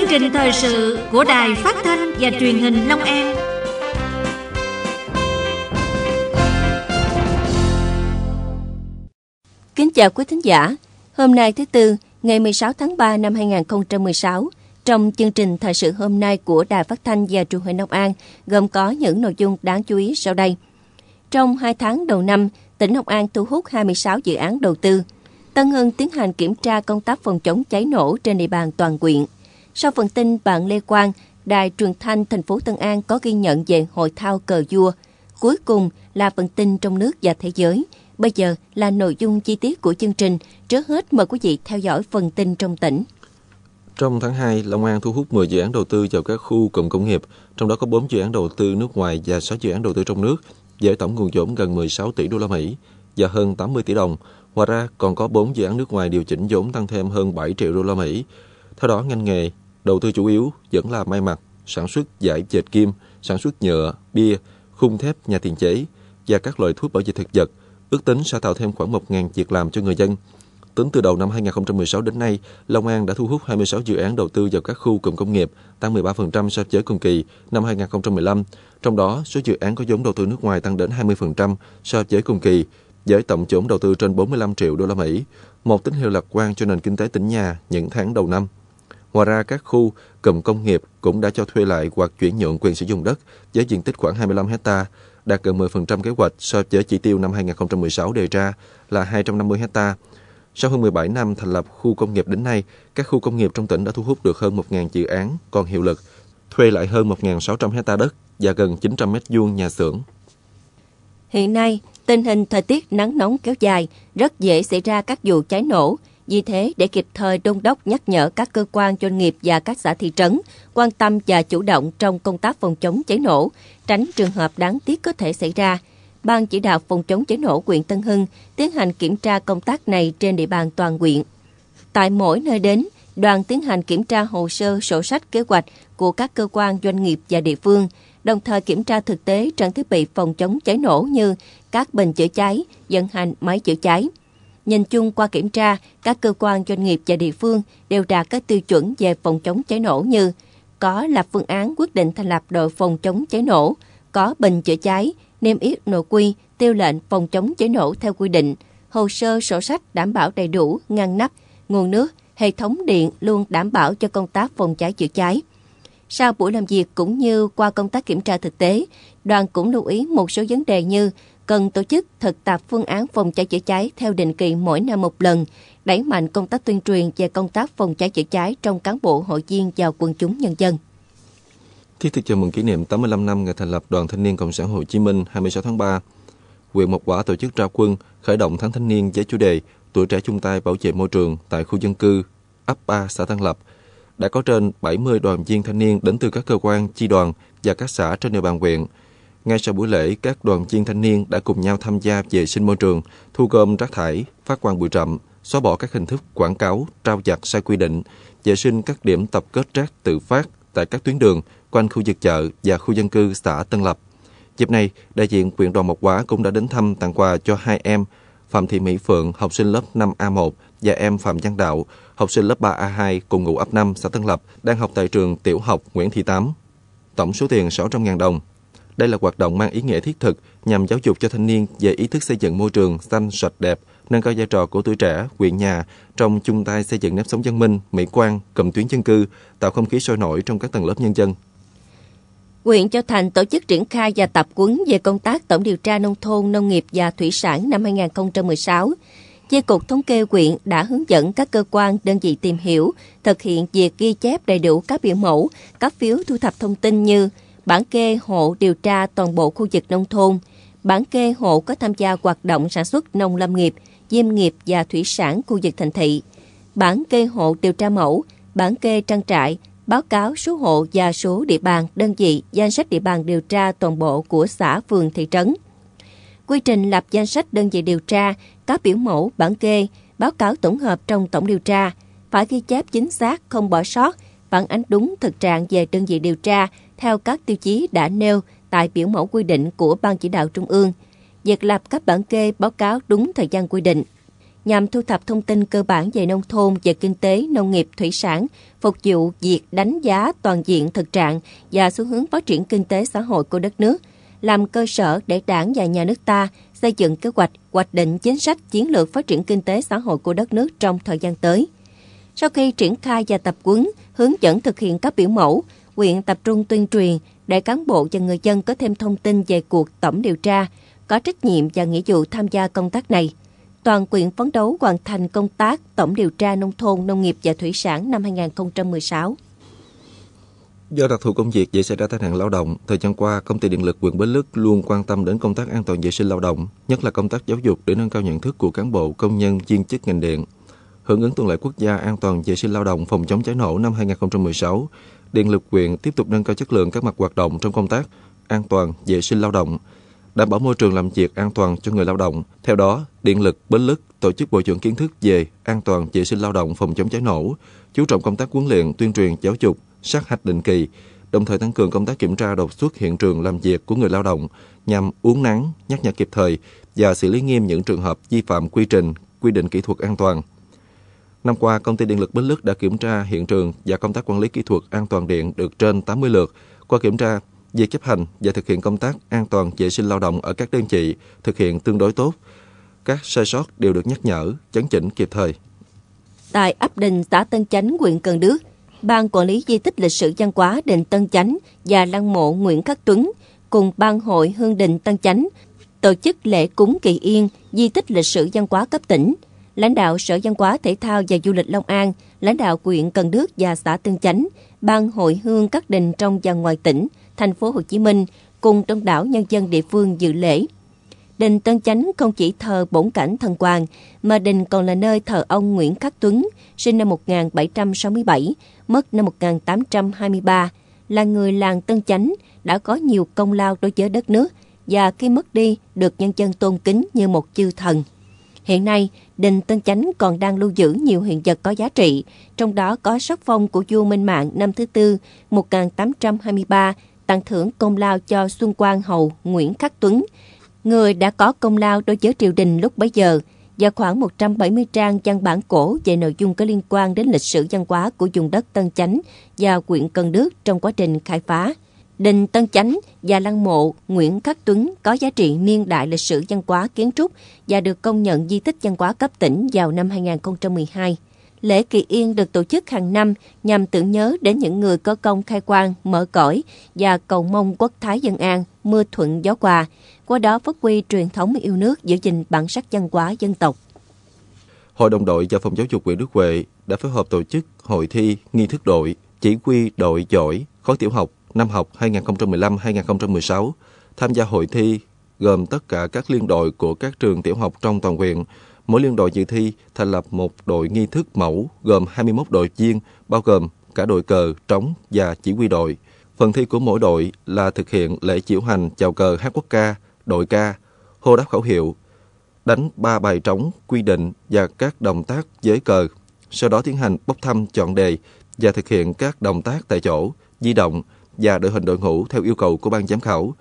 chương trình thời sự của Đài Phát thanh và Truyền hình Long An. Kính chào quý thính giả. Hôm nay thứ tư, ngày 16 tháng 3 năm 2016, trong chương trình thời sự hôm nay của Đài Phát thanh và Truyền hình Long An gồm có những nội dung đáng chú ý sau đây. Trong 2 tháng đầu năm, tỉnh Long An thu hút 26 dự án đầu tư. Tân Hưng tiến hành kiểm tra công tác phòng chống cháy nổ trên địa bàn toàn quyện – sau phần tin bạn Lê Quang, Đài truyền thanh thành phố Tân An có ghi nhận về hội thao cờ vua. Cuối cùng là phần tin trong nước và thế giới. Bây giờ là nội dung chi tiết của chương trình. Trước hết mời quý vị theo dõi phần tin trong tỉnh. Trong tháng 2, Long An thu hút 10 dự án đầu tư vào các khu cụm công nghiệp, trong đó có 4 dự án đầu tư nước ngoài và 6 dự án đầu tư trong nước, với tổng nguồn vốn gần 16 tỷ đô la Mỹ và hơn 80 tỷ đồng. Ngoài ra, còn có 4 dự án nước ngoài điều chỉnh vốn tăng thêm hơn 7 triệu đô la Mỹ. Theo đó, ngành nghề Đầu tư chủ yếu vẫn là may mặc, sản xuất giải dệt kim, sản xuất nhựa, bia, khung thép nhà tiền chế và các loại thuốc bảo vệ thực vật, ước tính sẽ tạo thêm khoảng 1.000 việc làm cho người dân. Tính từ đầu năm 2016 đến nay, Long An đã thu hút 26 dự án đầu tư vào các khu cụm công nghiệp, tăng 13% so với cùng kỳ năm 2015. Trong đó, số dự án có vốn đầu tư nước ngoài tăng đến 20% so với cùng kỳ, với tổng vốn đầu tư trên 45 triệu đô la Mỹ, một tín hiệu lạc quan cho nền kinh tế tỉnh nhà những tháng đầu năm. Ngoài ra, các khu cụm công nghiệp cũng đã cho thuê lại hoặc chuyển nhượng quyền sử dụng đất với diện tích khoảng 25 hecta, đạt gần 10% kế hoạch so với chỉ tiêu năm 2016 đề ra là 250 hecta. Sau hơn 17 năm thành lập khu công nghiệp đến nay, các khu công nghiệp trong tỉnh đã thu hút được hơn 1.000 dự án còn hiệu lực, thuê lại hơn 1.600 hecta đất và gần 900 mét vuông nhà xưởng. Hiện nay, tình hình thời tiết nắng nóng kéo dài rất dễ xảy ra các vụ cháy nổ, vì thế, để kịp thời đôn đốc nhắc nhở các cơ quan doanh nghiệp và các xã thị trấn quan tâm và chủ động trong công tác phòng chống cháy nổ, tránh trường hợp đáng tiếc có thể xảy ra, Ban chỉ đạo phòng chống cháy nổ huyện Tân Hưng tiến hành kiểm tra công tác này trên địa bàn toàn huyện. Tại mỗi nơi đến, đoàn tiến hành kiểm tra hồ sơ sổ sách kế hoạch của các cơ quan doanh nghiệp và địa phương, đồng thời kiểm tra thực tế trang thiết bị phòng chống cháy nổ như các bình chữa cháy, vận hành máy chữa cháy. Nhìn chung qua kiểm tra, các cơ quan doanh nghiệp và địa phương đều đạt các tiêu chuẩn về phòng chống cháy nổ như có lập phương án quyết định thành lập đội phòng chống cháy nổ, có bình chữa cháy, niêm yết nội quy, tiêu lệnh phòng chống cháy nổ theo quy định, hồ sơ sổ sách đảm bảo đầy đủ, ngăn nắp, nguồn nước, hệ thống điện luôn đảm bảo cho công tác phòng cháy chữa cháy. Sau buổi làm việc cũng như qua công tác kiểm tra thực tế, đoàn cũng lưu ý một số vấn đề như cần tổ chức thực tập phương án phòng cháy chữa cháy theo định kỳ mỗi năm một lần, đẩy mạnh công tác tuyên truyền về công tác phòng cháy chữa cháy trong cán bộ hội viên và quần chúng nhân dân. Thiết thực chào mừng kỷ niệm 85 năm ngày thành lập Đoàn Thanh niên Cộng sản Hồ Chí Minh 26 tháng 3, huyện Mộc Quả tổ chức ra quân khởi động tháng thanh niên với chủ đề tuổi trẻ chung tay bảo vệ môi trường tại khu dân cư ấp 3 xã Tân Lập. Đã có trên 70 đoàn viên thanh niên đến từ các cơ quan, chi đoàn và các xã trên địa bàn huyện – ngay sau buổi lễ, các đoàn viên thanh niên đã cùng nhau tham gia vệ sinh môi trường, thu gom rác thải, phát quang bụi rậm, xóa bỏ các hình thức quảng cáo, trao giặt sai quy định, vệ sinh các điểm tập kết rác tự phát tại các tuyến đường quanh khu vực chợ và khu dân cư xã Tân Lập. Dịp này, đại diện huyện đoàn Mộc Hóa cũng đã đến thăm tặng quà cho hai em Phạm Thị Mỹ Phượng, học sinh lớp 5A1 và em Phạm Văn Đạo, học sinh lớp 3A2 cùng ngụ ấp 5 xã Tân Lập, đang học tại trường tiểu học Nguyễn Thị Tám. Tổng số tiền 600.000 đồng đây là hoạt động mang ý nghĩa thiết thực nhằm giáo dục cho thanh niên về ý thức xây dựng môi trường xanh sạch đẹp, nâng cao vai trò của tuổi trẻ, quyện nhà trong chung tay xây dựng nếp sống văn minh, mỹ quan, cụm tuyến dân cư, tạo không khí sôi nổi trong các tầng lớp nhân dân. Quyện Châu Thành tổ chức triển khai và tập huấn về công tác tổng điều tra nông thôn, nông nghiệp và thủy sản năm 2016. Chi cục thống kê quyện đã hướng dẫn các cơ quan, đơn vị tìm hiểu, thực hiện việc ghi chép đầy đủ các biểu mẫu, các phiếu thu thập thông tin như bản kê hộ điều tra toàn bộ khu vực nông thôn, bản kê hộ có tham gia hoạt động sản xuất nông lâm nghiệp, diêm nghiệp và thủy sản khu vực thành thị, bản kê hộ điều tra mẫu, bản kê trang trại, báo cáo số hộ và số địa bàn, đơn vị, danh sách địa bàn điều tra toàn bộ của xã, phường, thị trấn. Quy trình lập danh sách đơn vị điều tra, có biểu mẫu, bản kê, báo cáo tổng hợp trong tổng điều tra, phải ghi chép chính xác, không bỏ sót, phản ánh đúng thực trạng về đơn vị điều tra, theo các tiêu chí đã nêu tại biểu mẫu quy định của Ban chỉ đạo Trung ương, việc lập các bản kê báo cáo đúng thời gian quy định, nhằm thu thập thông tin cơ bản về nông thôn, về kinh tế, nông nghiệp, thủy sản, phục vụ việc đánh giá toàn diện thực trạng và xu hướng phát triển kinh tế xã hội của đất nước, làm cơ sở để đảng và nhà nước ta xây dựng kế hoạch, hoạch định chính sách chiến lược phát triển kinh tế xã hội của đất nước trong thời gian tới. Sau khi triển khai và tập huấn, hướng dẫn thực hiện các biểu mẫu, huyện tập trung tuyên truyền để cán bộ và người dân có thêm thông tin về cuộc tổng điều tra, có trách nhiệm và nghĩa vụ tham gia công tác này. Toàn quyện phấn đấu hoàn thành công tác tổng điều tra nông thôn, nông nghiệp và thủy sản năm 2016. Do đặc thù công việc dễ xảy ra tai nạn lao động, thời gian qua, công ty điện lực huyện Bến Lức luôn quan tâm đến công tác an toàn vệ sinh lao động, nhất là công tác giáo dục để nâng cao nhận thức của cán bộ, công nhân, viên chức ngành điện. Hưởng ứng tuần lễ quốc gia an toàn vệ sinh lao động phòng chống cháy nổ năm 2016, Điện lực huyện tiếp tục nâng cao chất lượng các mặt hoạt động trong công tác an toàn vệ sinh lao động, đảm bảo môi trường làm việc an toàn cho người lao động. Theo đó, Điện lực Bến Lức tổ chức bồi dưỡng kiến thức về an toàn vệ sinh lao động phòng chống cháy nổ, chú trọng công tác huấn luyện, tuyên truyền giáo dục, sát hạch định kỳ, đồng thời tăng cường công tác kiểm tra đột xuất hiện trường làm việc của người lao động nhằm uống nắng nhắc nhở kịp thời và xử lý nghiêm những trường hợp vi phạm quy trình, quy định kỹ thuật an toàn Năm qua, công ty điện lực Bến Lức đã kiểm tra hiện trường và công tác quản lý kỹ thuật an toàn điện được trên 80 lượt. Qua kiểm tra, việc chấp hành và thực hiện công tác an toàn vệ sinh lao động ở các đơn vị thực hiện tương đối tốt. Các sai sót đều được nhắc nhở, chấn chỉnh kịp thời. Tại ấp Đình, xã Tân Chánh, huyện Cần Đước, Ban Quản lý Di tích Lịch sử Văn hóa Đình Tân Chánh và Lăng mộ Nguyễn Khắc Tuấn cùng Ban hội Hương Đình Tân Chánh tổ chức lễ cúng kỳ yên di tích lịch sử văn hóa cấp tỉnh – lãnh đạo Sở Văn hóa Thể thao và Du lịch Long An, lãnh đạo quyện Cần Đước và xã Tân Chánh, ban hội hương các đình trong và ngoài tỉnh, thành phố Hồ Chí Minh cùng đông đảo nhân dân địa phương dự lễ. Đình Tân Chánh không chỉ thờ bổn cảnh thần hoàng, mà đình còn là nơi thờ ông Nguyễn Khắc Tuấn, sinh năm 1767, mất năm 1823, là người làng Tân Chánh, đã có nhiều công lao đối với đất nước và khi mất đi được nhân dân tôn kính như một chư thần. Hiện nay, đình Tân Chánh còn đang lưu giữ nhiều hiện vật có giá trị, trong đó có sắc phong của vua Minh Mạng năm thứ tư 1823 tặng thưởng công lao cho Xuân Quang Hầu Nguyễn Khắc Tuấn, người đã có công lao đối với triều đình lúc bấy giờ và khoảng 170 trang văn bản cổ về nội dung có liên quan đến lịch sử văn hóa của vùng đất Tân Chánh và huyện Cần Đức trong quá trình khai phá. Đình Tân Chánh và lăng mộ Nguyễn Khắc Tuấn có giá trị niên đại lịch sử văn hóa kiến trúc và được công nhận di tích văn hóa cấp tỉnh vào năm 2012. Lễ Kỳ Yên được tổ chức hàng năm nhằm tưởng nhớ đến những người có công khai quang, mở cõi và cầu mong quốc thái dân an, mưa thuận gió hòa, qua đó phát huy truyền thống yêu nước giữ gìn bản sắc văn hóa dân tộc. Hội đồng đội và Phòng giáo dục huyện Đức Huệ đã phối hợp tổ chức hội thi nghi thức đội, chỉ huy đội giỏi khối tiểu học năm học 2015-2016 tham gia hội thi gồm tất cả các liên đội của các trường tiểu học trong toàn huyện. Mỗi liên đội dự thi thành lập một đội nghi thức mẫu gồm 21 đội viên, bao gồm cả đội cờ, trống và chỉ huy đội. Phần thi của mỗi đội là thực hiện lễ diễu hành chào cờ hát quốc ca, đội ca, hô đáp khẩu hiệu, đánh ba bài trống quy định và các động tác giới cờ. Sau đó tiến hành bốc thăm chọn đề và thực hiện các động tác tại chỗ, di động, và đội hình đội ngũ theo yêu cầu của ban giám khảo.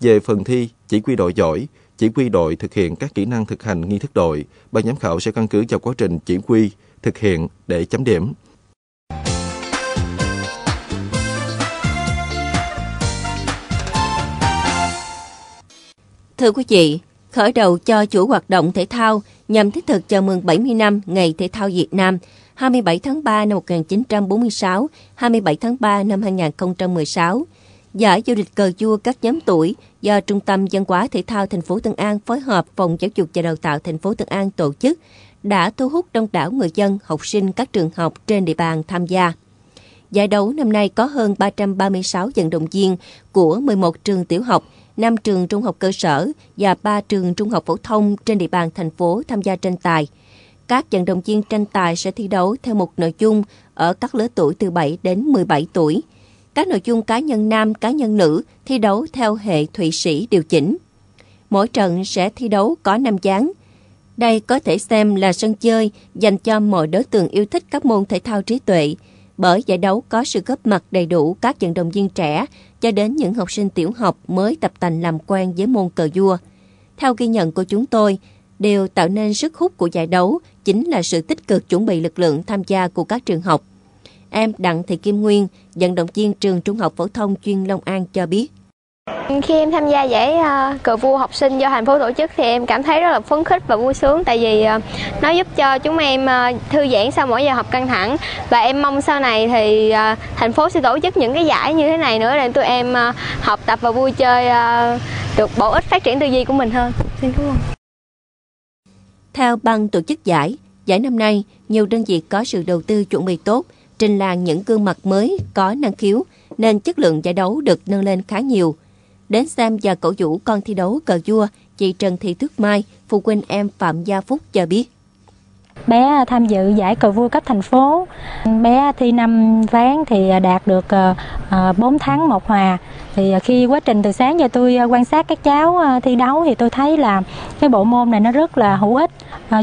Về phần thi, chỉ quy đội giỏi, chỉ quy đội thực hiện các kỹ năng thực hành nghi thức đội, ban giám khảo sẽ căn cứ vào quá trình chỉ quy, thực hiện để chấm điểm. Thưa quý vị, khởi đầu cho chủ hoạt động thể thao nhằm thiết thực chào mừng 70 năm Ngày Thể thao Việt Nam – 27 tháng 3 năm 1946, 27 tháng 3 năm 2016. Giải du lịch cờ vua các nhóm tuổi do Trung tâm Văn hóa Thể thao thành phố Tân An phối hợp Phòng Giáo dục và Đào tạo thành phố Tân An tổ chức đã thu hút đông đảo người dân, học sinh các trường học trên địa bàn tham gia. Giải đấu năm nay có hơn 336 vận động viên của 11 trường tiểu học, 5 trường trung học cơ sở và 3 trường trung học phổ thông trên địa bàn thành phố tham gia tranh tài – các vận động viên tranh tài sẽ thi đấu theo một nội dung ở các lứa tuổi từ 7 đến 17 tuổi. Các nội dung cá nhân nam, cá nhân nữ thi đấu theo hệ thụy sĩ điều chỉnh. Mỗi trận sẽ thi đấu có 5 gián. Đây có thể xem là sân chơi dành cho mọi đối tượng yêu thích các môn thể thao trí tuệ, bởi giải đấu có sự góp mặt đầy đủ các vận động viên trẻ cho đến những học sinh tiểu học mới tập tành làm quen với môn cờ vua. Theo ghi nhận của chúng tôi, điều tạo nên sức hút của giải đấu chính là sự tích cực chuẩn bị lực lượng tham gia của các trường học. Em Đặng Thị Kim Nguyên, vận động viên trường Trung học phổ thông chuyên Long An cho biết. Khi em tham gia giải ờ, cờ vua học sinh do thành phố tổ chức thì em cảm thấy rất là phấn khích và vui sướng tại vì ờ, nó giúp cho chúng em ờ, thư giãn sau mỗi giờ học căng thẳng và em mong sau này thì thành phố sẽ tổ chức những cái giải như thế này nữa để tụi em học tập và vui chơi được bổ ích phát triển tư duy của mình hơn. Xin cảm ơn. Theo ban tổ chức giải, giải năm nay, nhiều đơn vị có sự đầu tư chuẩn bị tốt, trình làng những gương mặt mới có năng khiếu, nên chất lượng giải đấu được nâng lên khá nhiều. Đến xem và cổ vũ con thi đấu cờ vua, chị Trần Thị Thước Mai, phụ huynh em Phạm Gia Phúc cho biết. Bé tham dự giải cờ vua cấp thành phố. Bé thi năm ván thì đạt được 4 ờ, ờ, tháng một hòa thì à, khi quá trình từ sáng giờ tôi à, quan sát các cháu à, thi đấu thì tôi thấy là cái bộ môn này nó rất là hữu ích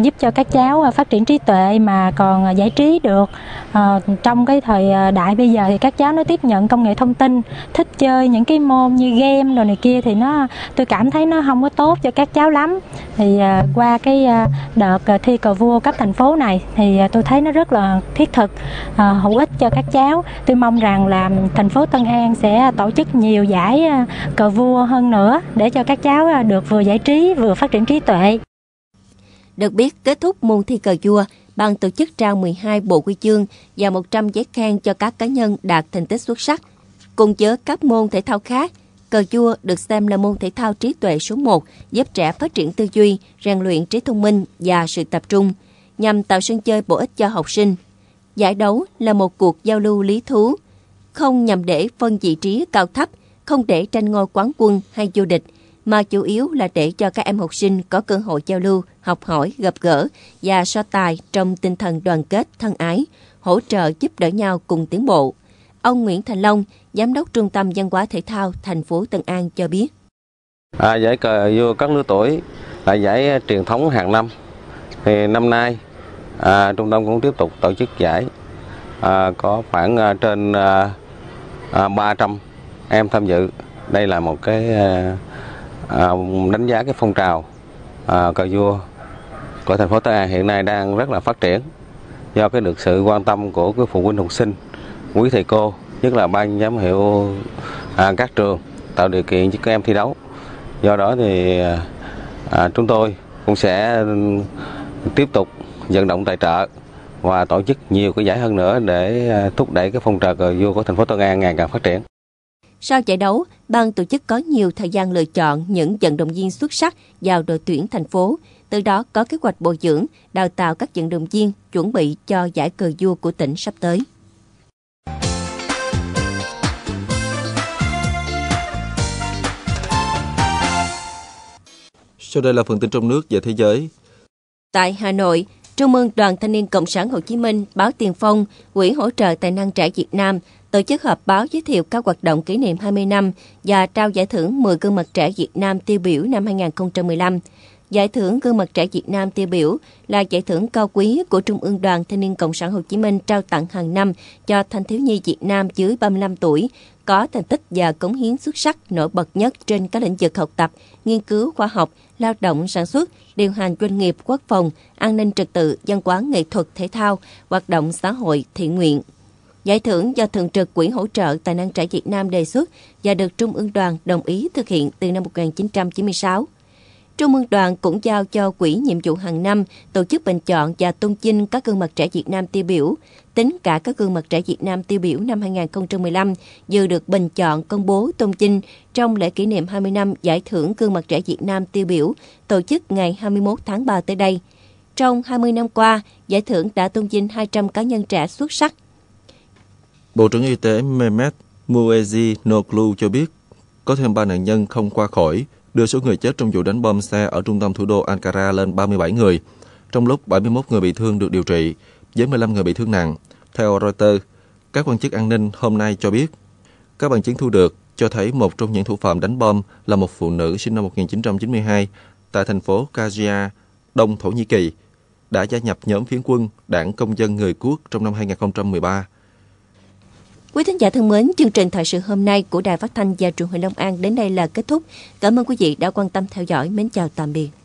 giúp cho các cháu phát triển trí tuệ mà còn giải trí được ờ, trong cái thời đại bây giờ thì các cháu nó tiếp nhận công nghệ thông tin thích chơi những cái môn như game rồi này kia thì nó tôi cảm thấy nó không có tốt cho các cháu lắm thì qua cái đợt thi cờ vua cấp thành phố này thì tôi thấy nó rất là thiết thực hữu ích cho các cháu tôi mong rằng là thành phố Tân An sẽ tổ chức nhiều nhiều giải ờ, cờ vua hơn nữa để cho các cháu ờ, được vừa giải trí vừa phát triển trí tuệ. Được biết, kết thúc môn thi cờ vua, ban tổ chức trao 12 bộ quy chương và 100 giấy khen cho các cá nhân đạt thành tích xuất sắc. Cùng với các môn thể thao khác, cờ vua được xem là môn thể thao trí tuệ số 1 giúp trẻ phát triển tư duy, rèn luyện trí thông minh và sự tập trung, nhằm tạo sân chơi bổ ích cho học sinh. Giải đấu là một cuộc giao lưu lý thú, không nhằm để phân vị trí cao thấp – không để tranh ngôi quán quân hay du địch, mà chủ yếu là để cho các em học sinh có cơ hội giao lưu, học hỏi, gặp gỡ và so tài trong tinh thần đoàn kết, thân ái, hỗ trợ giúp đỡ nhau cùng tiến bộ. Ông Nguyễn Thành Long, Giám đốc Trung tâm Văn hóa Thể thao thành phố Tân An cho biết. À, giải cờ vua các lứa tuổi là giải truyền thống hàng năm. Thì năm nay à, trung tâm cũng tiếp tục tổ chức giải à, có khoảng à, trên à, 300 à, em tham dự đây là một cái ờ, à, đánh giá cái phong trào à, cờ vua của thành phố Tây An hiện nay đang rất là phát triển do cái được sự quan tâm của cái phụ huynh học sinh quý thầy cô nhất là ban giám hiệu à, các trường tạo điều kiện cho các em thi đấu do đó thì à, chúng tôi cũng sẽ ừ, tiếp tục vận động tài trợ và tổ chức nhiều cái giải hơn nữa để à, thúc đẩy cái phong trào cờ vua của thành phố Tân An ngày càng phát triển sau giải đấu, ban tổ chức có nhiều thời gian lựa chọn những vận động viên xuất sắc vào đội tuyển thành phố, từ đó có kế hoạch bồi dưỡng, đào tạo các vận động viên chuẩn bị cho giải cờ vua của tỉnh sắp tới. Sau đây là phần tin trong nước và thế giới. Tại Hà Nội, Trung ương Đoàn Thanh niên Cộng sản Hồ Chí Minh, Báo Tiền Phong, Quỹ hỗ trợ tài năng trẻ Việt Nam tổ chức họp báo giới thiệu các hoạt động kỷ niệm 20 năm và trao giải thưởng 10 gương mặt trẻ Việt Nam tiêu biểu năm 2015. Giải thưởng gương mặt trẻ Việt Nam tiêu biểu là giải thưởng cao quý của Trung ương Đoàn Thanh niên Cộng sản Hồ Chí Minh trao tặng hàng năm cho thanh thiếu nhi Việt Nam dưới 35 tuổi có thành tích và cống hiến xuất sắc nổi bật nhất trên các lĩnh vực học tập, nghiên cứu khoa học, lao động sản xuất, điều hành doanh nghiệp quốc phòng, an ninh trật tự, văn hóa nghệ thuật thể thao, hoạt động xã hội thiện nguyện. Giải thưởng do Thường trực Quỹ hỗ trợ tài năng trẻ Việt Nam đề xuất và được Trung ương đoàn đồng ý thực hiện từ năm 1996. Trung ương đoàn cũng giao cho quỹ nhiệm vụ hàng năm tổ chức bình chọn và tôn vinh các gương mặt trẻ Việt Nam tiêu biểu. Tính cả các gương mặt trẻ Việt Nam tiêu biểu năm 2015 vừa được bình chọn công bố tôn vinh trong lễ kỷ niệm 20 năm giải thưởng gương mặt trẻ Việt Nam tiêu biểu tổ chức ngày 21 tháng 3 tới đây. Trong 20 năm qua, giải thưởng đã tôn vinh 200 cá nhân trẻ xuất sắc Bộ trưởng Y tế Mehmet Muezi Noglu cho biết có thêm 3 nạn nhân không qua khỏi, đưa số người chết trong vụ đánh bom xe ở trung tâm thủ đô Ankara lên 37 người, trong lúc 71 người bị thương được điều trị, với 15 người bị thương nặng. Theo Reuters, các quan chức an ninh hôm nay cho biết, các bằng chứng thu được cho thấy một trong những thủ phạm đánh bom là một phụ nữ sinh năm 1992 tại thành phố Kazia, Đông Thổ Nhĩ Kỳ, đã gia nhập nhóm phiến quân Đảng Công dân Người Quốc trong năm 2013 Quý thính giả thân mến, chương trình thời sự hôm nay của Đài Phát thanh và Truyền hình Long An đến đây là kết thúc. Cảm ơn quý vị đã quan tâm theo dõi. Mến chào tạm biệt.